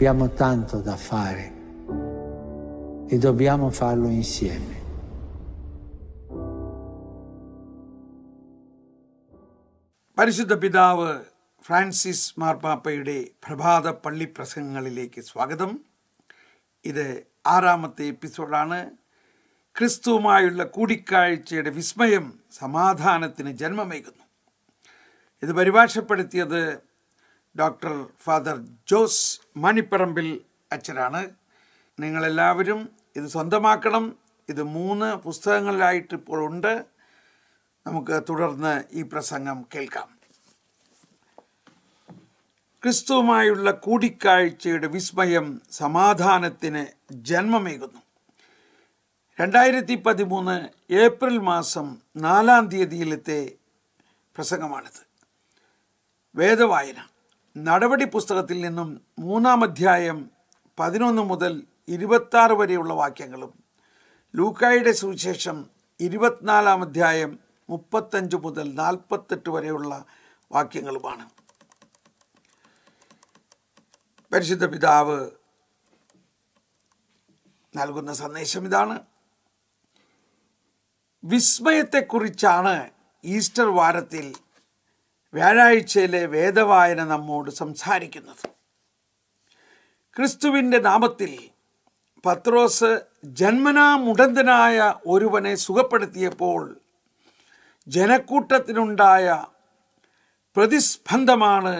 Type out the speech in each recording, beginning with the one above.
Abbiamo tanto da fare e dobbiamo farlo insieme. പരിശുദ്ധ പിതാവ് Francis മാർപ്പാപ്പയുടെ പ്രഭാത പള്ളി പ്രസംഗങ്ങളിലേക്ക് സ്വാഗതം ഇത് ആറാമത്തെ എപ്പിസോഡാണ് ക്രിസ്തുവുമായുള്ള കൂടിക്കാഴ്ചയുടെ വിസ്മയം സമാധാനത്തിന് ജന്മമേകുന്നു ഇത് പരിഭാഷപ്പെടുത്തിയത് ഡോക്ടർ ഫാദർ ജോസ് മണിപ്പറമ്പിൽ അച്ഛനാണ് നിങ്ങളെല്ലാവരും ഇത് സ്വന്തമാക്കണം ഇത് മൂന്ന് പുസ്തകങ്ങളിലായിട്ട് ഇപ്പോൾ ഉണ്ട് നമുക്ക് തുടർന്ന് ഈ പ്രസംഗം കേൾക്കാം ക്രിസ്തുവുമായുള്ള കൂടിക്കാഴ്ചയുടെ വിസ്മയം സമാധാനത്തിന് ജന്മമേകുന്നു രണ്ടായിരത്തി പതിമൂന്ന് ഏപ്രിൽ മാസം നാലാം തീയതിയിലത്തെ പ്രസംഗമാണിത് വേദവായന നടപടി പുസ്തകത്തിൽ നിന്നും മൂന്നാം അധ്യായം പതിനൊന്ന് മുതൽ ഇരുപത്താറ് വരെയുള്ള വാക്യങ്ങളും ലൂക്കായുടെ സുവിശേഷം ഇരുപത്തിനാലാം അധ്യായം മുപ്പത്തഞ്ച് മുതൽ നാൽപ്പത്തെട്ട് വരെയുള്ള വാക്യങ്ങളുമാണ് പരിശുദ്ധ പിതാവ് നൽകുന്ന സന്ദേശം ഇതാണ് വിസ്മയത്തെക്കുറിച്ചാണ് ഈസ്റ്റർ വാരത്തിൽ വ്യാഴാഴ്ചയിലെ വേദവായന നമ്മോട് സംസാരിക്കുന്നത് ക്രിസ്തുവിൻ്റെ നാമത്തിൽ പത്രോസ് ജന്മനാ മുടന്തനായ ഒരുവനെ സുഖപ്പെടുത്തിയപ്പോൾ ജനക്കൂട്ടത്തിനുണ്ടായ പ്രതിസ്പന്ദമാണ്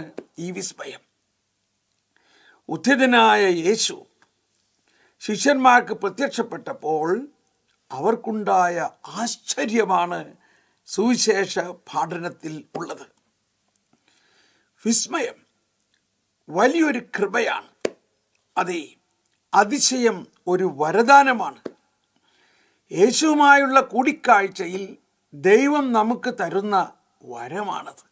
ഈ വിസ്മയം ഉദ്ധിതനായ യേശു ശിഷ്യന്മാർക്ക് പ്രത്യക്ഷപ്പെട്ടപ്പോൾ അവർക്കുണ്ടായ ആശ്ചര്യമാണ് സുവിശേഷ പാഠനത്തിൽ ഉള്ളത് വിസ്മയം വലിയൊരു കൃപയാണ് അതെ അതിശയം ഒരു വരദാനമാണ് യേശുവുമായുള്ള കൂടിക്കാഴ്ചയിൽ ദൈവം നമുക്ക് തരുന്ന വരമാണത്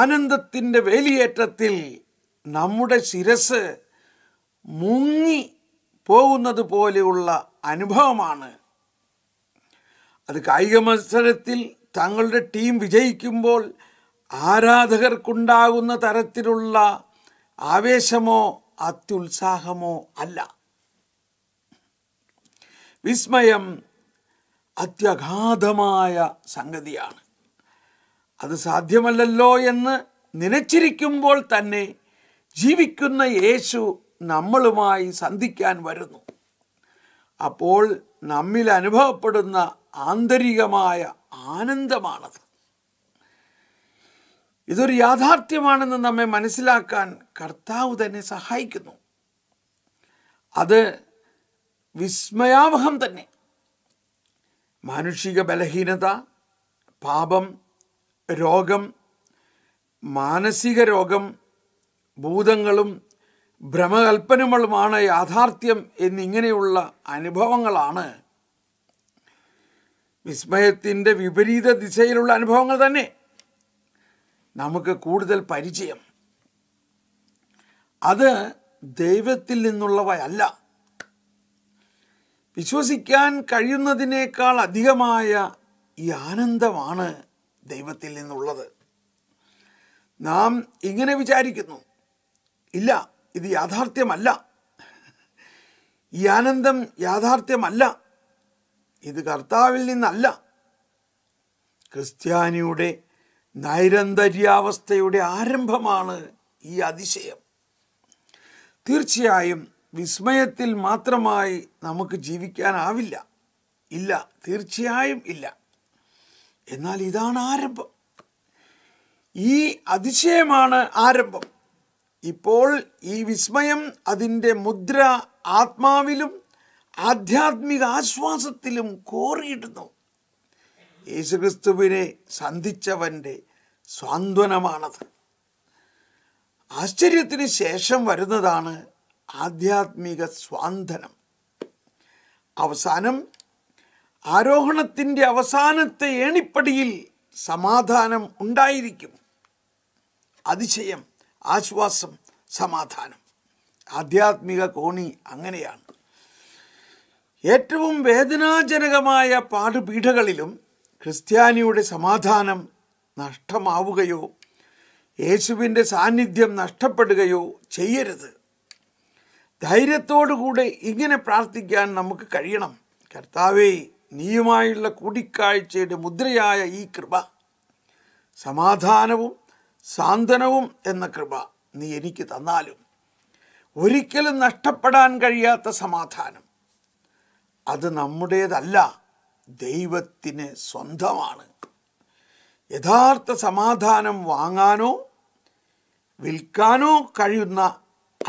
ആനന്ദത്തിൻ്റെ വേലിയേറ്റത്തിൽ നമ്മുടെ ശിരസ് മുങ്ങി പോകുന്നത് പോലെയുള്ള അനുഭവമാണ് അത് കായിക മത്സരത്തിൽ തങ്ങളുടെ ടീം വിജയിക്കുമ്പോൾ ആരാധകർക്കുണ്ടാകുന്ന തരത്തിലുള്ള ആവേശമോ അത്യുത്സാഹമോ അല്ല വിസ്മയം അത്യഗാധമായ സംഗതിയാണ് അത് സാധ്യമല്ലല്ലോ എന്ന് നനച്ചിരിക്കുമ്പോൾ തന്നെ ജീവിക്കുന്ന യേശു നമ്മളുമായി സന്ധിക്കാൻ വരുന്നു അപ്പോൾ നമ്മിൽ അനുഭവപ്പെടുന്ന ആന്തരികമായ ആനന്ദമാണത് ഇതൊരു യാഥാർത്ഥ്യമാണെന്ന് നമ്മെ മനസ്സിലാക്കാൻ കർത്താവ് തന്നെ സഹായിക്കുന്നു അത് വിസ്മയാവഹം തന്നെ മാനുഷിക ബലഹീനത പാപം രോഗം മാനസിക രോഗം ഭൂതങ്ങളും ഭ്രമകൽപ്പനകളുമാണ് യാഥാർത്ഥ്യം എന്നിങ്ങനെയുള്ള അനുഭവങ്ങളാണ് വിസ്മയത്തിൻ്റെ വിപരീത ദിശയിലുള്ള അനുഭവങ്ങൾ തന്നെ നമുക്ക് കൂടുതൽ പരിചയം അത് ദൈവത്തിൽ നിന്നുള്ളവയല്ല വിശ്വസിക്കാൻ കഴിയുന്നതിനേക്കാൾ അധികമായ ഈ ആനന്ദമാണ് ദൈവത്തിൽ നിന്നുള്ളത് നാം ഇങ്ങനെ വിചാരിക്കുന്നു ഇല്ല ഇത് യാഥാർത്ഥ്യമല്ല ഈ ആനന്ദം യാഥാർത്ഥ്യമല്ല ഇത് കർത്താവിൽ നിന്നല്ല ക്രിസ്ത്യാനിയുടെ നൈരന്തര്യാവസ്ഥയുടെ ആരംഭമാണ് ഈ അതിശയം തീർച്ചയായും വിസ്മയത്തിൽ മാത്രമായി നമുക്ക് ജീവിക്കാനാവില്ല ഇല്ല തീർച്ചയായും ഇല്ല എന്നാൽ ഇതാണ് ആരംഭം ഈ അതിശയമാണ് ആരംഭം ഇപ്പോൾ ഈ വിസ്മയം അതിൻ്റെ മുദ്ര ആത്മാവിലും ആധ്യാത്മിക ആശ്വാസത്തിലും കോറിയിടുന്നു യേശുക്രിസ്തുവിനെ സന്ധിച്ചവൻ്റെ സാന്ത്വനമാണത് ആശ്ചര്യത്തിന് ശേഷം വരുന്നതാണ് ആധ്യാത്മിക സ്വാന്തനം അവസാനം ആരോഹണത്തിൻ്റെ അവസാനത്തെ ഏണിപ്പടിയിൽ സമാധാനം ഉണ്ടായിരിക്കും അതിശയം ആശ്വാസം സമാധാനം ആധ്യാത്മിക കോണി അങ്ങനെയാണ് ഏറ്റവും വേദനാജനകമായ പാഠപീഠകളിലും ക്രിസ്ത്യാനിയുടെ സമാധാനം നഷ്ടമാവുകയോ യേശുവിൻ്റെ സാന്നിധ്യം നഷ്ടപ്പെടുകയോ ചെയ്യരുത് ധൈര്യത്തോടുകൂടെ ഇങ്ങനെ പ്രാർത്ഥിക്കാൻ നമുക്ക് കഴിയണം കർത്താവേ നീയുമായുള്ള കൂടിക്കാഴ്ചയുടെ മുദ്രയായ ഈ കൃപ സമാധാനവും സാന്ത്വനവും എന്ന കൃപ നീ എനിക്ക് തന്നാലും ഒരിക്കലും നഷ്ടപ്പെടാൻ കഴിയാത്ത സമാധാനം അത് നമ്മുടേതല്ല ദൈവത്തിന് സ്വന്തമാണ് യഥാർത്ഥ സമാധാനം വാങ്ങാനോ വിൽക്കാനോ കഴിയുന്ന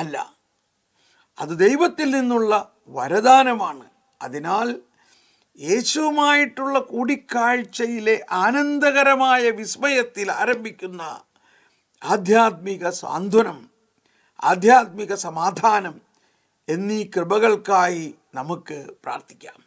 അല്ല അത് ദൈവത്തിൽ നിന്നുള്ള വരദാനമാണ് അതിനാൽ യേശുവുമായിട്ടുള്ള കൂടിക്കാഴ്ചയിലെ ആനന്ദകരമായ വിസ്മയത്തിൽ ആരംഭിക്കുന്ന ആധ്യാത്മിക സാന്ത്വനം ആധ്യാത്മിക സമാധാനം എന്നീ കൃപകൾക്കായി നമുക്ക് പ്രാർത്ഥിക്കാം